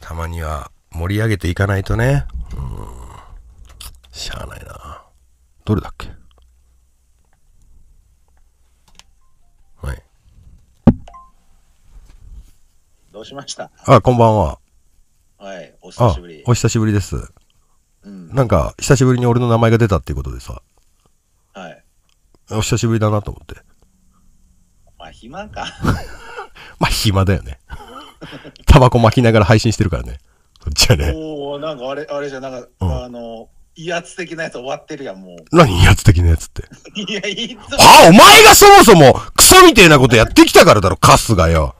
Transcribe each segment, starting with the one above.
たまには盛り上げていかないとね。うん。しゃあないな。どれだっけはい。どうしましたあ、こんばんは。はい、お久しぶり。お久しぶりです。なんか、久しぶりに俺の名前が出たっていうことでさ。はい。お久しぶりだなと思って。まあ、暇か。まあ、暇だよね。タバコ巻きながら配信してるからね。こっちはね。おおなんかあれ、あれじゃ、なんか、うん、あの、威圧的なやつ終わってるやん、もう。何威圧的なやつって。いや、いいはあ、お前がそもそも、クソみてえなことやってきたからだろ、カスがよ。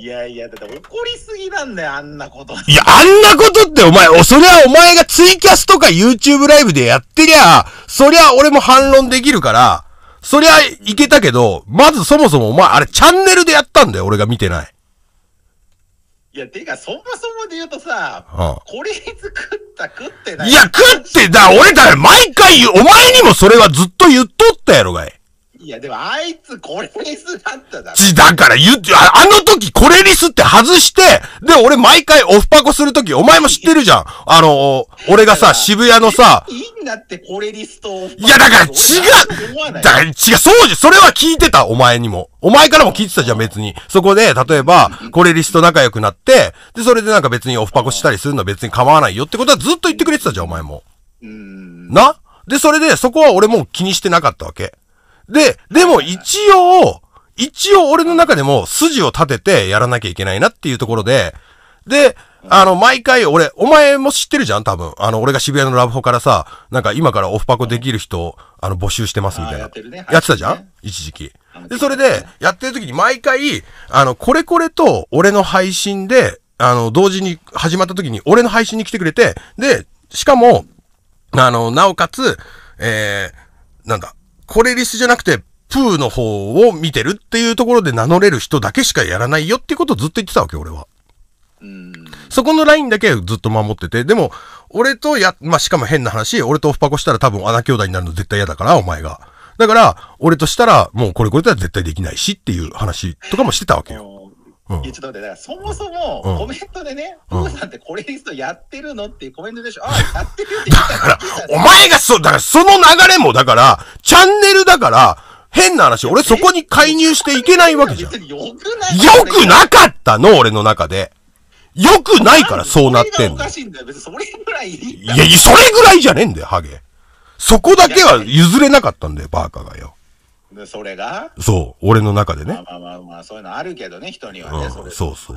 いやいや、だって怒りすぎなんだよ、あんなこと。いや、あんなことってお前、そりゃお前がツイキャスとか YouTube ライブでやってりゃ、そりゃ俺も反論できるから、そりゃいけたけど、まずそもそもお前、あれチャンネルでやったんだよ、俺が見てない。いや、てか、そもそもで言うとさ、ああこれ作った食ってない。いや、食ってだ、俺だ、毎回言う、お前にもそれはずっと言っとったやろがい。いや、でもあいつこれリスだっただろ。ち、だから言って、あの時これリスって外して、で、俺毎回オフパコする時、お前も知ってるじゃん。あの、俺がさ、渋谷のさ、いいんだってこれリスと。いや、だから違うだから違う、そうじゃ、それは聞いてた、お前にも。お前からも聞いてたじゃん、別に。そこで、例えば、これリスと仲良くなって、で、それでなんか別にオフパコしたりするのは別に構わないよってことはずっと言ってくれてたじゃん、お前も。なで、それで、そこは俺も気にしてなかったわけ。で、でも一応、一応俺の中でも筋を立ててやらなきゃいけないなっていうところで、で、あの、毎回俺、お前も知ってるじゃん多分。あの、俺が渋谷のラブホからさ、なんか今からオフパコできる人、あの、募集してますみたいな。やってるね。やってたじゃん一時期。で、それで、やってる時に毎回、あの、これこれと俺の配信で、あの、同時に始まった時に俺の配信に来てくれて、で、しかも、あの、なおかつ、えー、なんだ、これリスじゃなくて、プーの方を見てるっていうところで名乗れる人だけしかやらないよっていうことをずっと言ってたわけ、俺は。そこのラインだけずっと守ってて、でも、俺とや、まあ、しかも変な話、俺とオフパコしたら多分穴兄弟になるの絶対嫌だから、お前が。だから、俺としたら、もうこれこれとは絶対できないしっていう話とかもしてたわけよ。ょっと待って、だからそもそもコメントでね、ふ、う、さんってこれリストやってるのっていうコメントでしょ。ああ、やってるって言っただから、お前がそう、だからその流れも、だから、チャンネルだから、変な話、俺そこに介入していけないわけじゃん。よくないくなかったの、俺の中で。よくないからそうなってんの。おかしいんだよ。別にそれぐらいいや、それぐらいじゃねえんだよ、ハゲ。そこだけは譲れなかったんだよ、バーカがよ。でそれがそう、俺の中でね。まあまあまあ、まあ、そういうのあるけどね、人にはね、うん、そそうそうそう。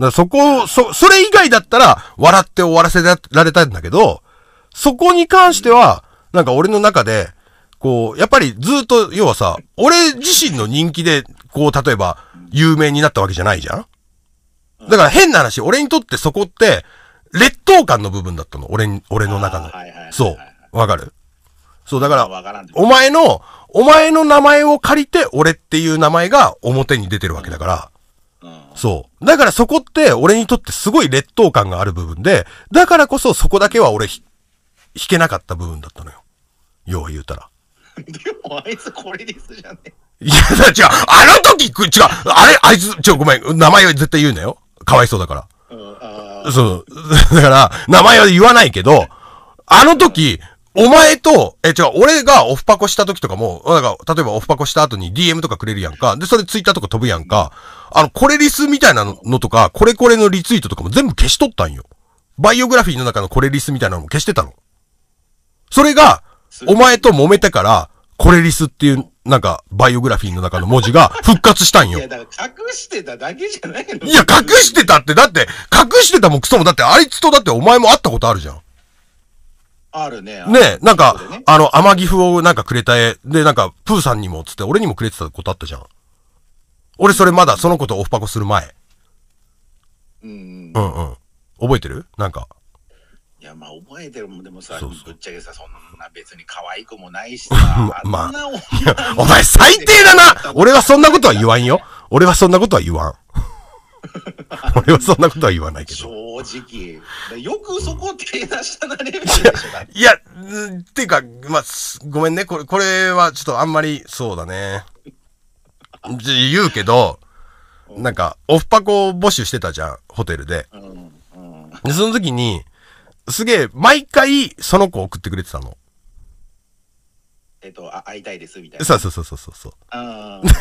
だそこを、そ、それ以外だったら、笑って終わらせられたんだけど、そこに関しては、なんか俺の中で、こう、やっぱりずっと、要はさ、俺自身の人気で、こう、例えば、有名になったわけじゃないじゃんだから変な話、俺にとってそこって、劣等感の部分だったの、俺に、俺の中の。そう。わかるそう、だから、お前の、お前の名前を借りて、俺っていう名前が表に出てるわけだから。そう。だからそこって俺にとってすごい劣等感がある部分で、だからこそそこだけは俺弾けなかった部分だったのよ。よう言うたら。でもあいつこれですじゃねいや、違う。あの時、違う。あれ、あいつ、ちょ、ごめん。名前は絶対言うなよ。かわいそうだから。そう。だから、名前は言わないけど、あの時、お前と、え、違う、俺がオフパコした時とかも、なんか、例えばオフパコした後に DM とかくれるやんか。で、それツイッターとか飛ぶやんか。あの、これリスみたいなのとか、これこれのリツイートとかも全部消しとったんよ。バイオグラフィーの中のこれリスみたいなのも消してたの。それが、お前と揉めてから、これリスっていう、なんか、バイオグラフィーの中の文字が 復活したんよ。いや、だから隠してただけじゃないのいや、隠してたって、だって、隠してたもクソも、だってあいつとだってお前も会ったことあるじゃん。あるね。ねなんか、ね、あの、甘ギフをなんかくれた絵、で、なんか、プーさんにもつって、俺にもくれてたことあったじゃん。俺それまだ、その子とオフパコする前。うん。うんうん。覚えてるなんか。いや、まあ、覚えてるもん、でもさ、そうそうぶっちゃけさ、そんな別に可愛くもないしさ。まあ、お前最低だな俺はそんなことは言わんよ。俺はそんなことは言わん。俺はそんなことは言わないけど。正直。よくそこ手出したなレベルでしょ。いや、っていうか、まあ、ごめんね。これ、これはちょっとあんまり、そうだね。言うけど、なんか、オフパコ募集してたじゃん、ホテルで。でその時に、すげえ、毎回、その子送ってくれてたの。えっ、ー、と会いたいですみたいな。そうそうそうそうそう。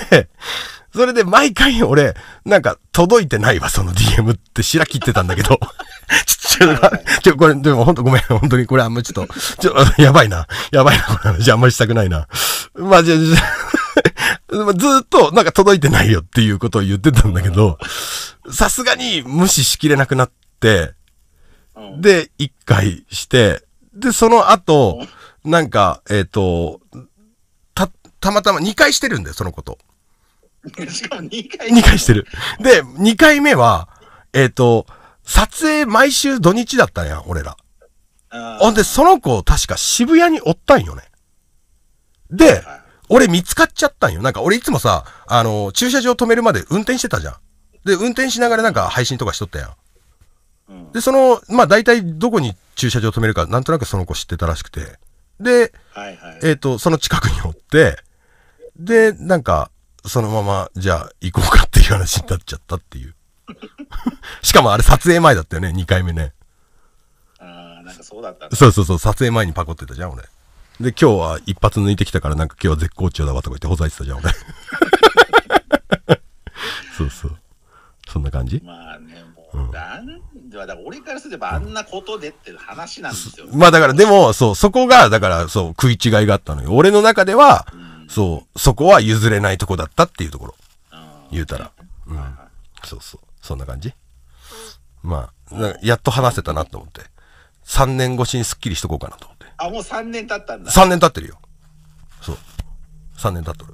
で、それで毎回俺、なんか届いてないわ、その DM って白切ってたんだけど。ちょっと、ちょ、これ、でも本当ごめん、本当にこれあんまちょっと、ちょ、やばいな。やばいな、こじゃあんまりしたくないな。まあ、じゃ、じゃ、ずっと、なんか届いてないよっていうことを言ってたんだけど、さすがに無視しきれなくなって、で、一回して、で、その後、なんか、えっ、ー、と、た、たまたま2回してるんだよ、そのこと。2回 ?2 回してる。で、2回目は、えっ、ー、と、撮影毎週土日だったんや、俺ら。ほんで、その子、確か渋谷におったんよね。で、俺見つかっちゃったんよ。なんか俺いつもさ、あの、駐車場止めるまで運転してたじゃん。で、運転しながらなんか配信とかしとったやん。で、その、まあ大体どこに駐車場止めるか、なんとなくその子知ってたらしくて。で、はいはい、えっ、ー、と、その近くにおって、で、なんか、そのまま、じゃあ行こうかっていう話になっちゃったっていう。しかもあれ撮影前だったよね、2回目ね。ああ、なんかそうだった、ね、そうそうそう、撮影前にパコってたじゃん、俺。で、今日は一発抜いてきたから、なんか今日は絶好調だわとか言ってほざいてたじゃん、俺。そうそう。そんな感じまあね、もう、うん、んは、だから俺からすればあんなことでって話なんですよ。まあだからでも、そう、そこが、だからそう、食い違いがあったのよ。俺の中では、そう、そこは譲れないとこだったっていうところ。言うたら。うん。そうそう。そんな感じ。まあ、やっと話せたなと思って。3年越しにスッキリしとこうかなと思って。あ、もう3年経ったんだ。3年経ってるよ。そう。3年経っとる。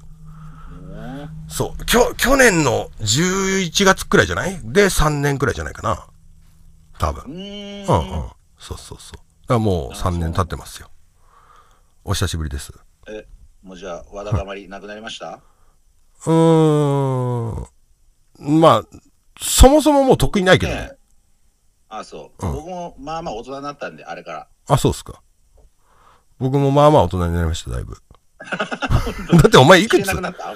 そう。きょ、去年の11月くらいじゃないで、3年くらいじゃないかな。多分。うんうん。そうそうそう。あもう3年経ってますよ。お久しぶりです。え、もうじゃあ、わだかまりなくなりました、うーん。まあ、そもそももう得意ないけどね。ねあ、そう、うん、僕もまあまあ大人になったんで、あれから。あ、そうっすか。僕もまあまあ大人になりました、だいぶ。だってお前いくつな、えだ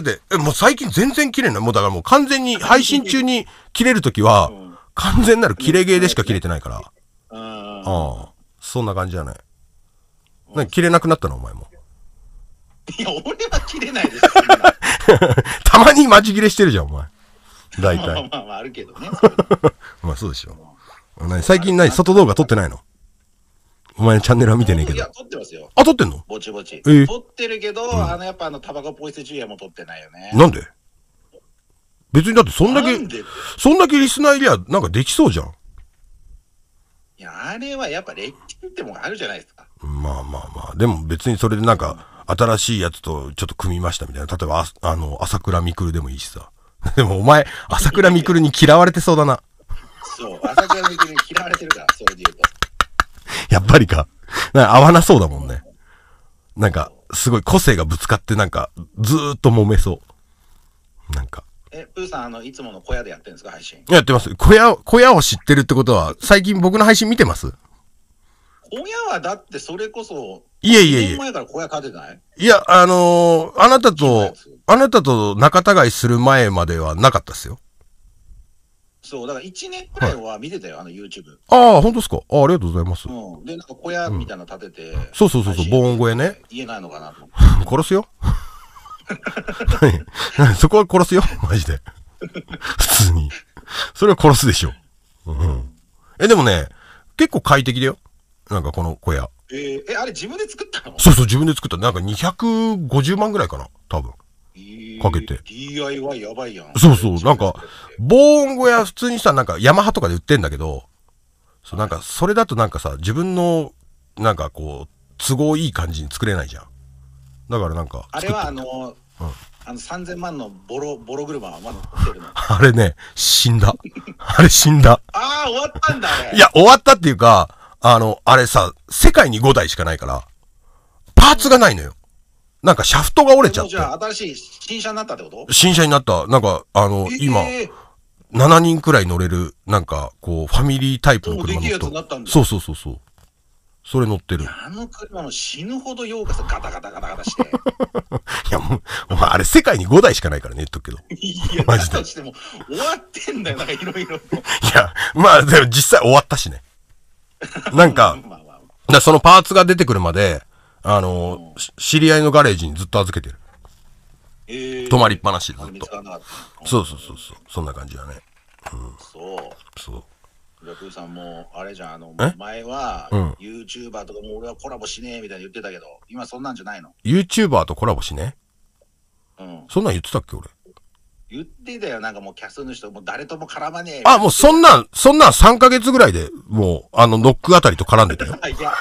ってえ、もう最近全然切れない。もうだからもう完全に配信中に切れるときは、うん完全なる切れ毛でしか切れてないから。ああ。そんな感じじゃない。な切れなくなったのお前も。いや、俺は切れないです たまにマジ切れしてるじゃん、お前。大体。まあまあまあ、あるけどね。まあそうでしょ。何最近何外動画撮ってないのお前のチャンネルは見てねえけど。いや、撮ってますよ。あ、撮ってんのぼちぼち。えー、撮ってるけど、うん、あの、やっぱあの、タバコポイスジュリアも撮ってないよね。なんで別にだってそんだけ、そんだけリスナーいりゃなんかできそうじゃん。いや、あれはやっぱ歴史ってもんあるじゃないですか。まあまあまあ。でも別にそれでなんか、新しいやつとちょっと組みましたみたいな。例えば、ああの、朝倉未来でもいいしさ。でもお前、朝倉未来に嫌われてそうだな。そう、朝倉未来に嫌われてるから、それで言うと。やっぱりか。なんか合わなそうだもんね。なんか、すごい個性がぶつかってなんか、ずーっと揉めそう。なんか。え、プーさん、あの、いつもの小屋でやってるんですか、配信。やってます。小屋、小屋を知ってるってことは、最近僕の配信見てます小屋はだってそれこそ、いやいやいや。前から小屋買てないいや、あのー、あなたと、あなたと仲違いする前まではなかったっすよ。そう、だから1年くらいは見てたよ、はい、あの YouTube。ああ、本当ですかあ。ありがとうございます。うん。で、なんか小屋みたいなの建てて、うん、そうそうそうそう、防音小屋ね。家ないのかなと。殺すよ。はい。そこは殺すよ、マジで。普通に。それは殺すでしょ。うん。え、でもね、結構快適だよ。なんかこの小屋。えー、え、あれ自分で作ったのそうそう、自分で作った。なんか250万ぐらいかな、多分。かけて。DIY やばいやん。そうそう、なんか、防音小屋普通にさ、なんかヤマハとかで売ってんだけど、そう、なんかそれだとなんかさ、自分の、なんかこう、都合いい感じに作れないじゃん。だからなんかあれはあの、うん、あの3000万のボロボロ車はまだ持ってるのあれね死んだ あれ死んだああ終わったんだね。いや終わったっていうかあのあれさ世界に5台しかないからパーツがないのよ、なんかシャフトが折れちゃっじゃあ新しい新車になったってこと新車になった。なんか、あの、えー、今、7人くらい乗れる、なんか、こう、ファミリータイプの車の人。そうそうそうそう。それ乗ってる。あの車の死ぬほどうがさ、ガタガタガタガタして。いや、もう、お前あれ世界に5台しかないからね、言っとくけど。いや、マジでとしても終わってんだよ、なんかいろいろ いや、まあ、でも実際終わったしね。なんか、まあまあまだかそのパーツが出てくるまで、あの、知り合いのガレージにずっと預けてる。あ止まりっぱなし、ずっと。そうそうそうそう。そんな感じだね。そう。そう。ラクさんも、あれじゃん、あの、前は、YouTuber とかも俺はコラボしねえみたいに言ってたけど、今そんなんじゃないの ?YouTuber とコラボしねうん。そんなん言ってたっけ、俺。言ってたよ、なんかもうキャスの人、もう誰とも絡まねえ。あ、もうそんなん、そんなん3ヶ月ぐらいで、もう、あの、ノックあたりと絡んでたよ。いや、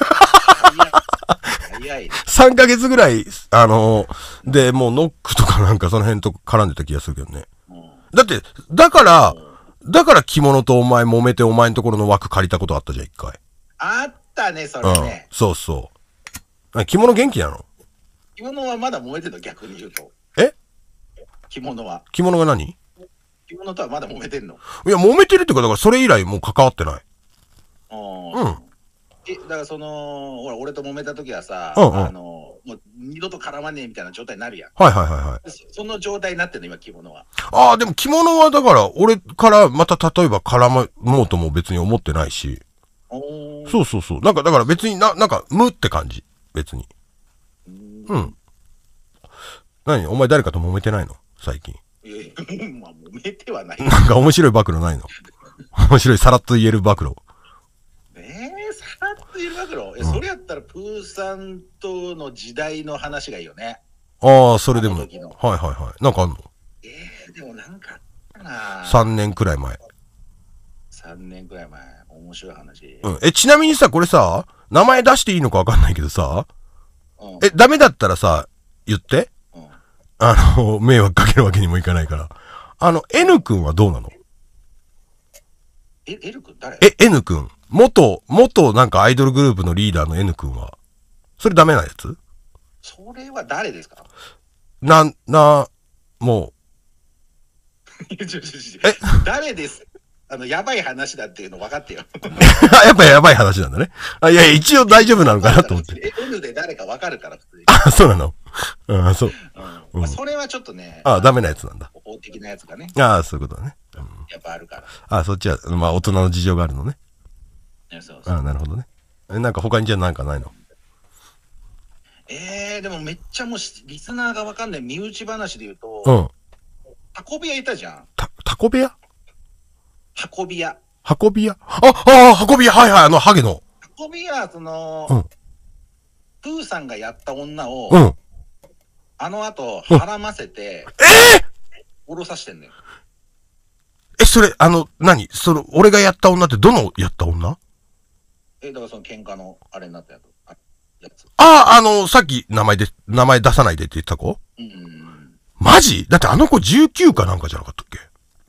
早い。3ヶ月ぐらい、あのー、で、もうノックとかなんかその辺と絡んでた気がするけどね。うん、だって、だから、うんだから着物とお前揉めてお前のところの枠借りたことあったじゃん、一回。あったね、それね。うん、そうそう。着物元気なの着物はまだ揉めてんの、逆に言うと。え着物は。着物が何着物とはまだ揉めてんのいや、揉めてるってか、だからそれ以来もう関わってない。うん。え、だからその、ほら、俺と揉めた時はさ、うんうん、あの、もう二度と絡まねえみたいな状態になるやん。はいはいはいはい。その状態になってんの、今着物は。ああ、でも着物はだから、俺からまた例えば絡もうとも別に思ってないし。おそうそうそう。なんかだから別にな、なんか無って感じ。別に。うん。何お前誰かと揉めてないの最近。ええ、まあ揉めてはない。なんか面白い暴露ないの面白いさらっと言える暴露。ったら、プーさんとの時代の話がいいよね。ああ、それでも。はいはいはい。なんかあんのええー、でもなんかあったな。3年くらい前。3年くらい前。面白い話。うん。え、ちなみにさ、これさ、名前出していいのかわかんないけどさ、うん、え、ダメだったらさ、言って。うん、あの、迷惑かけるわけにもいかないから。あの、N 君はどうなのえ、N 君誰え、N 君。元、元なんかアイドルグループのリーダーの N 君は、それダメなやつそれは誰ですかな、な、もう。え誰ですあの、やばい話だっていうの分かってよ。やっぱやばい話なんだね。あいや、一応大丈夫なのかなと思って。N で誰か分かるから、普通に。あ、そうなのうん、そう。うんまあ、それはちょっとね。ああダメなやつなんだ。法的なやつがね。ああ、そういうことだね。うん、やっぱあるから。ああそっちは、まあ、大人の事情があるのね。そうそうあなるほどねえなんか他にじゃなんかないのえー、でもめっちゃもうリスナーがわかんない身内話で言うと、うん、タコ部屋いたじゃんたタコ部屋運び屋運び屋あああ、運び屋はいはいあのハゲの運び屋その、うん、プーさんがやった女を、うん、あの後はらませて、ええおろさしてんだよえそれあの何その、俺がやった女ってどのやった女え、だからその喧嘩のあれになったやつ。あやつああ、あの、さっき名前で、名前出さないでって言った子うん。マジだってあの子19かなんかじゃなかったっけ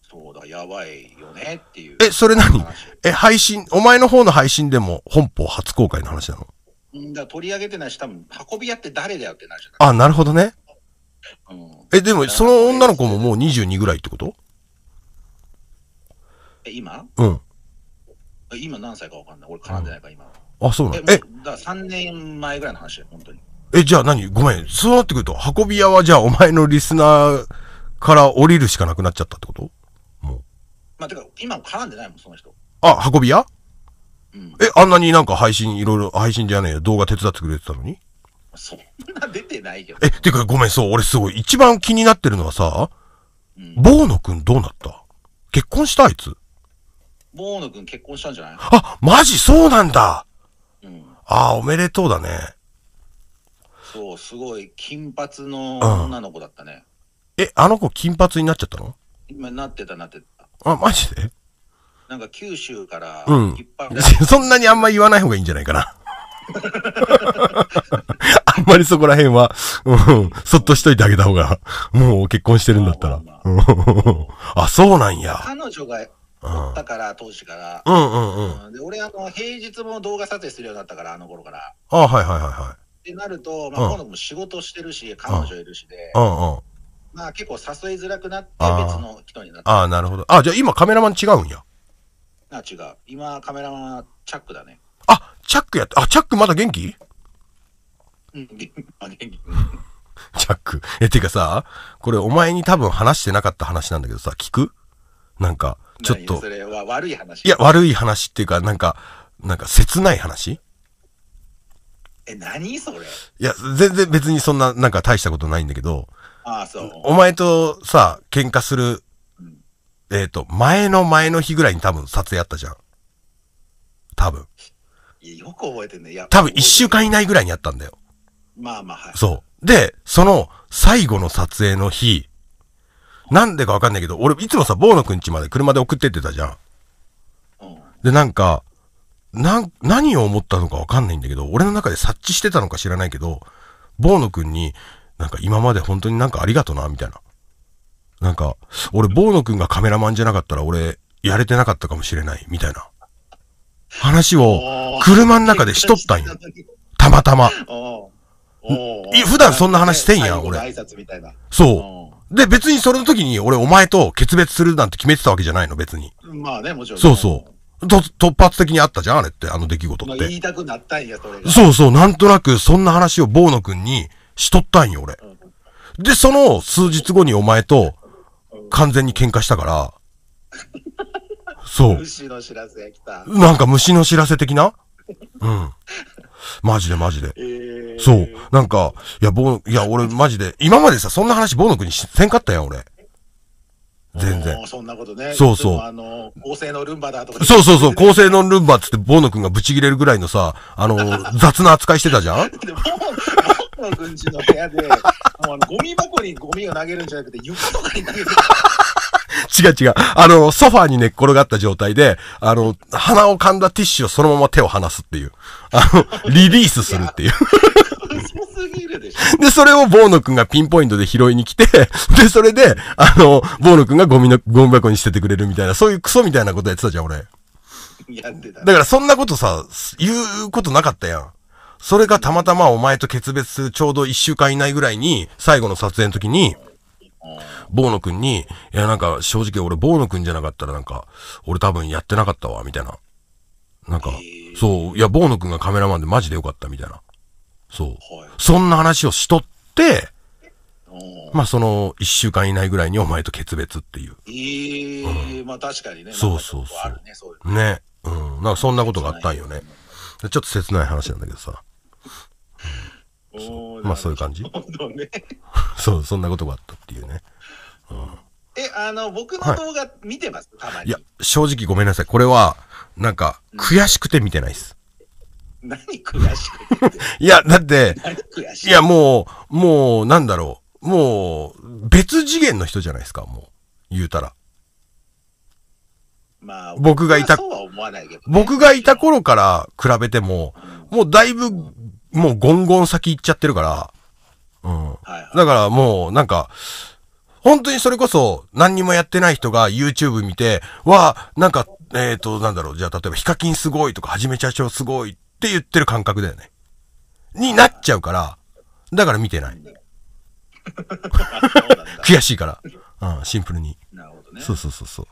そうだ、やばいよねっていう。え、それ何え、配信、お前の方の配信でも本邦初公開の話なのうんだ、取り上げてないし、多分、運び屋って誰だよってなるじゃないあ、なるほどね。うん、え、でも、その女の子ももう22ぐらいってことえ、今うん。今何歳か分かんない。俺絡んでないか今。あ、そうなのええ、だから3年前ぐらいの話だよ、本当に。え、じゃあ何ごめん。そうなってくると、運び屋はじゃあお前のリスナーから降りるしかなくなっちゃったってこともう。まあ、てか、今も絡んでないもん、その人。あ、運び屋うん。え、あんなになんか配信、いろいろ、配信じゃねえよ、動画手伝ってくれてたのにそんな出てないよ。え、てかごめん、そう、俺すごい、一番気になってるのはさ、うん、ボーノくんどうなった結婚したあいつボーノ君結婚したんじゃないあ、マジそうなんだ。うん。ああ、おめでとうだね。そう、すごい金髪の女の子だったね。うん、え、あの子金髪になっちゃったの今なってたなってた。あ、マジでなんか九州から、うん。そんなにあんま言わない方がいいんじゃないかな。あんまりそこら辺は、うん、そっとしといてあげた方が、もう結婚してるんだったら。あ、そうなんや。彼女がだったから、当時から。うんうんうん。で、俺、あの、平日も動画撮影するようになったから、あの頃から。あはいはいはいはい。ってなると、まあ、今度も仕事してるし、彼女いるしで。うんうん。まあ、結構誘いづらくなって、別の人になった。ああ、なるほど。あじゃあ今カメラマン違うんや。あ、違う。今、カメラマンはチャックだね。あ、チャックやった。あ、チャックまだ元気うん、元気。チャック。え、てかさ、これお前に多分話してなかった話なんだけどさ、聞くなんか、ちょっと。それは悪い話いや、悪い話っていうか、なんか、なんか切ない話え、何それいや、全然別にそんな、なんか大したことないんだけど、ああ、そう。お前とさ、喧嘩する、えっ、ー、と、前の前の日ぐらいに多分撮影あったじゃん。多分。いや、よく覚えてんね。いや、多分一週間以内ぐらいにあったんだよ。まあまあ、はい。そう。で、その最後の撮影の日、なんでかわかんないけど、俺いつもさ、坊野くんちまで車で送ってってたじゃん。で、なんか、な、何を思ったのかわかんないんだけど、俺の中で察知してたのか知らないけど、坊野くんに、なんか今まで本当になんかありがとな、みたいな。なんか、俺、坊野くんがカメラマンじゃなかったら俺、やれてなかったかもしれない、みたいな。話を、車の中でしとったんよ。たまたま。普段そんな話せんやん、俺。そう。で、別にそれの時に俺お前と決別するなんて決めてたわけじゃないの、別に。まあね、もちろん、ね。そうそう。と、突発的にあったじゃん、あれって、あの出来事って。言いたくなったんや、それそうそう、なんとなくそんな話を坊野くんにしとったんよ、俺。うん、で、その数日後にお前と完全に喧嘩したから。そう。虫の知らせが来た。なんか虫の知らせ的なうん。マジでマジで。えー、そう。なんか、いや、ボいや、俺マジで、今までさ、そんな話、ボーノ君にせんかったやん、俺。全然。そんなことね。そうそう。あの、高性能ルンバだとか。そうそうそう、高性能ルンバっつって、ボーノ君がブチ切れるぐらいのさ、あの、雑な扱いしてたじゃんボーノ君ちの部屋で、もうあのゴミ箱にゴミを投げるんじゃなくて、床とかに投げる。違う違う。あの、ソファーに寝っ転がった状態で、あの、鼻を噛んだティッシュをそのまま手を離すっていう。あの、リリースするっていう。でそれをボーノんがピンポイントで拾いに来て、で、それで、あの、ボーノんがゴミの、ゴミ箱に捨ててくれるみたいな、そういうクソみたいなことやってたじゃん、俺。やってた。だからそんなことさ、言うことなかったやん。それがたまたまお前と決別するちょうど一週間以内ぐらいに、最後の撮影の時に、ボーノ君に、いやなんか正直俺ボーノ君じゃなかったらなんか、俺多分やってなかったわ、みたいな。なんか、そう、いや、ボーノ君がカメラマンでマジでよかった、みたいな。そう。そんな話をしとって、まあその、一週間以内ぐらいにお前と決別っていう。ええまあ確かにね。そうそうそうね、うん。なんかそんなことがあったんよね。ちょっと切ない話なんだけどさ。まあそういう感じ。ね、そう、そんなことがあったっていうね。うん、え、あの、僕の動画見てます、はい、たまに。いや、正直ごめんなさい。これは、なんか、悔しくて見てないです。何悔しくて いや、だって、いいや、もう、もう、なんだろう。もう、別次元の人じゃないですか、もう。言うたら。まあ、僕がいた、僕がいた頃から比べても、もうだいぶもうゴンゴン先行っちゃってるから、うん。はいはい、だからもう、なんか、本当にそれこそ何にもやってない人が YouTube 見て、わあ、なんか、えっ、ー、と、なんだろう、じゃあ例えばヒカキンすごいとか、はじめちゃしょすごいって言ってる感覚だよね。になっちゃうから、だから見てない。悔しいから。うん、シンプルに。なるほどね。そうそうそうそう。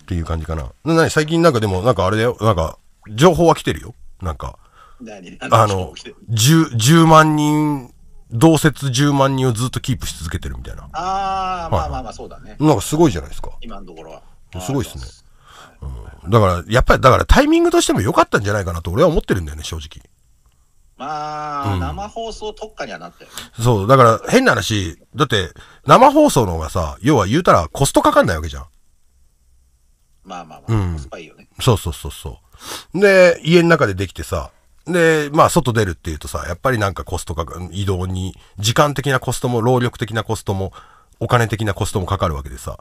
っていう感じかな。な、なに最近なんかでも、なんかあれだよ、なんか、情報は来てるよ。なんか、あの、10、10万人、同説10万人をずっとキープし続けてるみたいな。ああ、はい、まあまあまあ、そうだね。なんかすごいじゃないですか。今のところは。すごいですね。うん、だから、やっぱり、だからタイミングとしても良かったんじゃないかなと俺は思ってるんだよね、正直。まあ、うん、生放送特化にはなったよね。そう、だから変な話、だって生放送の方がさ、要は言うたらコストかかんないわけじゃん。まあまあまあ、うん、コスパいいよね。そうそうそうそう。で、家の中でできてさ、で、まあ、外出るっていうとさ、やっぱりなんかコストかか、移動に、時間的なコストも、労力的なコストも、お金的なコストもかかるわけでさ。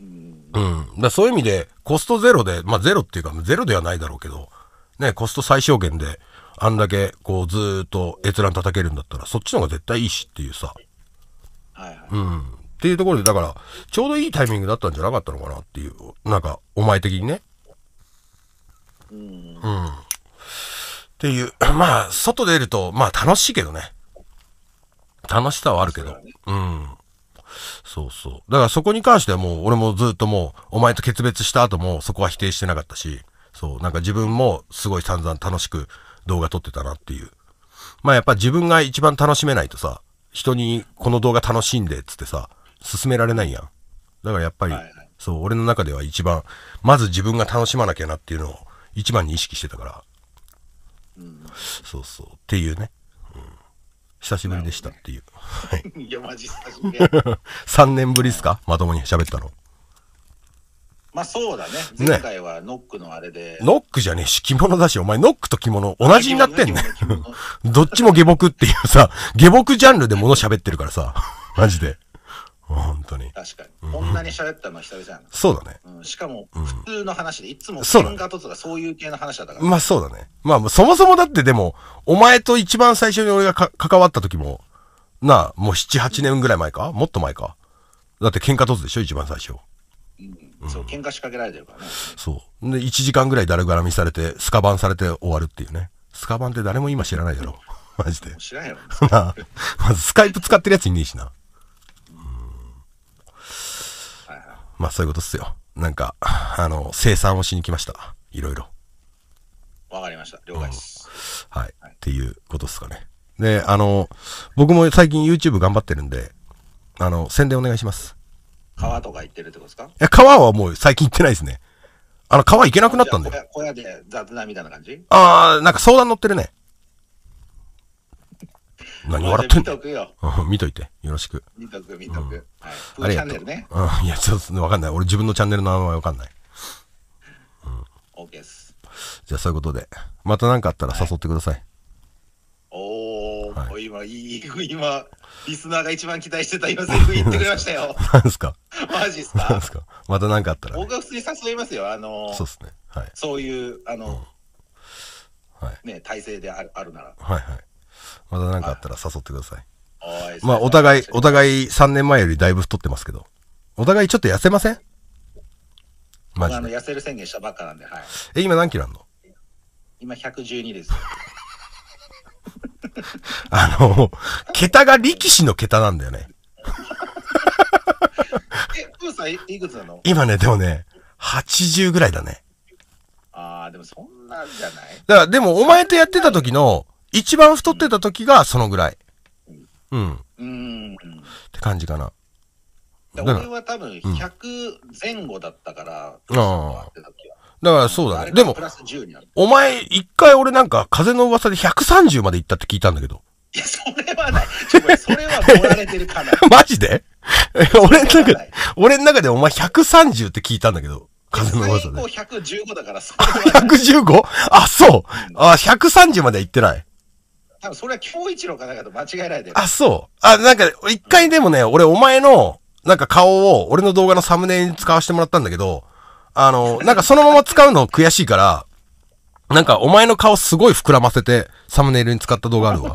うん。だそういう意味で、コストゼロで、まあ、ゼロっていうか、ゼロではないだろうけど、ね、コスト最小限で、あんだけ、こう、ずっと閲覧叩けるんだったら、そっちの方が絶対いいしっていうさ。はいはい。うん。っていうところで、だから、ちょうどいいタイミングだったんじゃなかったのかなっていう、なんか、お前的にね。うん。うん。っていう、まあ、外出ると、まあ楽しいけどね。楽しさはあるけど。うん。そうそう。だからそこに関してはもう、俺もずっともう、お前と決別した後もそこは否定してなかったし、そう、なんか自分もすごい散々楽しく動画撮ってたなっていう。まあやっぱ自分が一番楽しめないとさ、人にこの動画楽しんでっつってさ、進められないやん。だからやっぱり、はいはい、そう、俺の中では一番、まず自分が楽しまなきゃなっていうのを一番に意識してたから。そうそうっていうね、うん、久しぶりでしたっていう、は い、やマジ久しぶり3 年ぶりですかまともに喋ったのまあそうだね前回はノックのあれで、ね、ノックじゃねえし着物だしお前ノックと着物同じになってんね どっちも下僕っていうさ下僕ジャンルで物喋ってるからさマジで本当に。確かに。こんなに喋ったのは久々やな。そうだね。しかも、普通の話で、いつも喧嘩とかそういう系の話だったから。まあそうだね。まあそもそもだってでも、お前と一番最初に俺がか関わった時も、なあ、もう7、8年ぐらい前かもっと前か。だって喧嘩突でしょ一番最初。そう、喧嘩仕掛けられてるからね。そう。で、1時間ぐらいだるがらみされて、スカバンされて終わるっていうね。スカバンって誰も今知らないだろ。マジで。知らんよ。なあまずスカイプ使ってるやついねえしな。まあそういうことっすよ。なんか、あの、生産をしに来ました。いろいろ。わかりました。了解です、うんはい、はい。っていうことっすかね。で、あの、僕も最近 YouTube 頑張ってるんで、あの、宣伝お願いします。川とか行ってるってことですかいや、川はもう最近行ってないですね。あの、川行けなくなったんだよ。小屋で雑談みたいな感じああ、なんか相談乗ってるね。何笑ってんの見とくよ。見といて。よろしく。見とく、見とく。うん、はい。チャンネルね。うん。いや、ちょっとわかんない。俺自分のチャンネルの名前わかんない。うん。OK です。じゃあ、そういうことで。また何かあったら誘ってください。はい、おー、はい、今、いい、今、リスナーが一番期待してた今、セーフ言ってくれましたよ。何 すか マジっすか何すかまた何かあったら、ね、僕は普通に誘いますよ。あのー、そうっすね。はい。そういう、あのうん、はい。ね、体制であるあるなら。はいはい。また何かあったら誘ってください。い、まあ、お互い、お互い3年前よりだいぶ太ってますけど、お互いちょっと痩せませんマジで。痩せる宣言したばっかなんで、はい。え、今何キロあんの今112です。あの、桁が力士の桁なんだよね。え、プーさんいいくつなの今ね、でもね、80ぐらいだね。ああ、でもそんなんじゃないだから、でもお前とやってた時の、一番太ってた時がそのぐらい。うん。うん。って感じかな。俺は多分100前後だったから、うん、ああ。だからそうだね。でも、お前、一回俺なんか風の噂で130まで行ったって聞いたんだけど。いや、それはない。それは盛られてるから。マジで俺の中で、俺の中でお前130って聞いたんだけど。風の噂で。115だから、そ 115? あ、そう。あ、130まで行ってない。多分それは京一なんかと間違えないで、あ、そう。あ、なんか、一回でもね、俺お前の、なんか顔を、俺の動画のサムネに使わせてもらったんだけど、あの、なんかそのまま使うの悔しいから、なんかお前の顔すごい膨らませて、サムネイルに使った動画あるわ。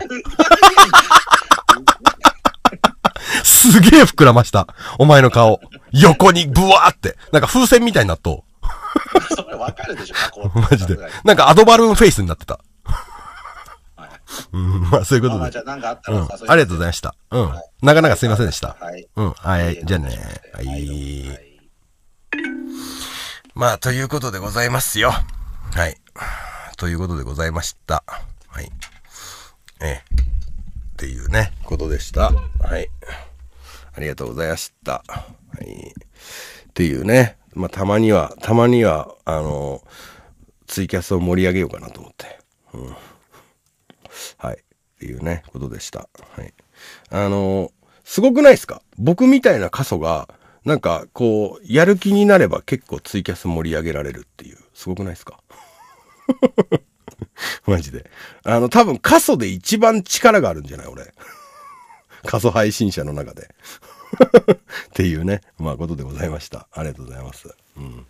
すげえ膨らました。お前の顔。横にブワーって。なんか風船みたいになっと。それわかるでしょ、マジで。なんかアドバルーンフェイスになってた。うん、まあそういうことで。あ、じゃあ何かあったら、うん、ありがとうございました。うん。はい、なかなかすいませんでした。はい。うん、はい。じゃあね。はい、まあ、ということでございますよ。はい。ということでございました。はい。ええ。っていうね、ことでした。はい。ありがとうございました。はい。っていうね。まあ、たまには、たまには、あの、ツイキャスを盛り上げようかなと思って。うん。はい。っていうね、ことでした。はい。あのー、すごくないですか僕みたいな過疎が、なんか、こう、やる気になれば結構ツイキャス盛り上げられるっていう、すごくないですか マジで。あの、多分、過疎で一番力があるんじゃない俺。過 疎配信者の中で。っていうね、まあ、ことでございました。ありがとうございます。うん。